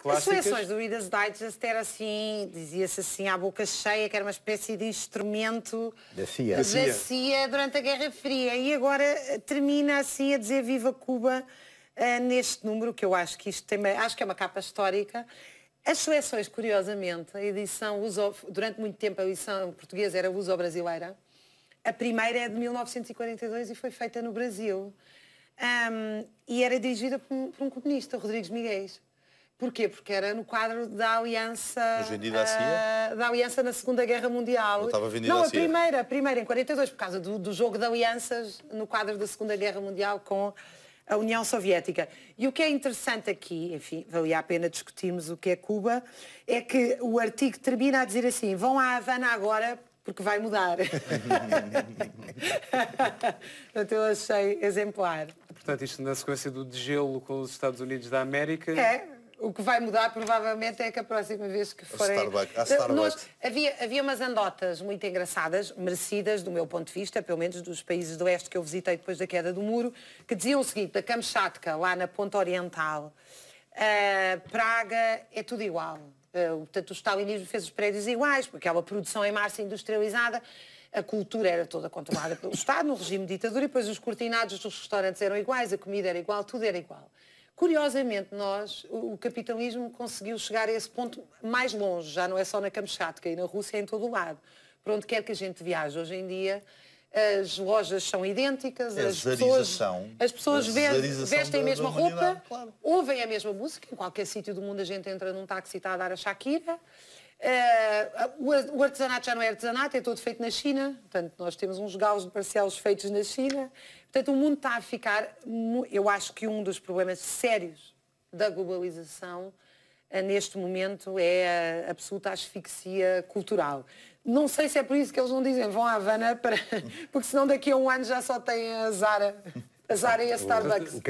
Clássicas. As seleções do Reader's Digest era assim, dizia-se assim, à boca cheia, que era uma espécie de instrumento da CIA. da CIA. durante a Guerra Fria. E agora eh, termina assim a dizer viva Cuba uh, neste número, que eu acho que isto tem, acho que é uma capa histórica. As seleções, curiosamente, a edição uso, durante muito tempo a edição portuguesa era Uso brasileira A primeira é de 1942 e foi feita no Brasil. Um, e era dirigida por um, por um comunista, Rodrigues Miguel. Porquê? Porque era no quadro da Aliança uh, da Aliança na Segunda Guerra Mundial. Não, a, a primeira, a primeira, em 42, por causa do, do, jogo de alianças no quadro da Segunda Guerra Mundial com a União Soviética. E o que é interessante aqui, enfim, valia a pena discutirmos o que é Cuba, é que o artigo termina a dizer assim, vão à Havana agora porque vai mudar. Portanto, eu achei exemplar. Portanto, isto na sequência do degelo com os Estados Unidos da América. É o que vai mudar provavelmente é que a próxima vez que forem. Starbucks. havia, havia umas andotas muito engraçadas, merecidas do meu ponto de vista, pelo menos dos países do Oeste que eu visitei depois da queda do muro, que diziam o seguinte, da Kamchatka, lá na Ponta Oriental, uh, Praga é tudo igual. Uh, portanto, o stalinismo fez os prédios iguais, porque há uma produção em massa industrializada a cultura era toda controlada pelo Estado, no regime de ditadura, e depois os cortinados dos restaurantes eram iguais, a comida era igual, tudo era igual. Curiosamente, nós, o capitalismo conseguiu chegar a esse ponto mais longe, já não é só na Kamchatka e na Rússia, é em todo o lado. Para onde quer que a gente viaje hoje em dia, as lojas são idênticas, é as pessoas, as pessoas é vestem a mesma roupa, claro. ouvem a mesma música, em qualquer sítio do mundo a gente entra num táxi e está a dar a Shakira, Uh, o artesanato já não é artesanato, é todo feito na China. Portanto, nós temos uns galos parcelos feitos na China. Portanto, o mundo está a ficar... Eu acho que um dos problemas sérios da globalização eh, neste momento é a absoluta asfixia cultural. Não sei se é por isso que eles não dizem vão à Havana, para... porque senão daqui a um ano já só tem a Zara, a Zara e a Starbucks.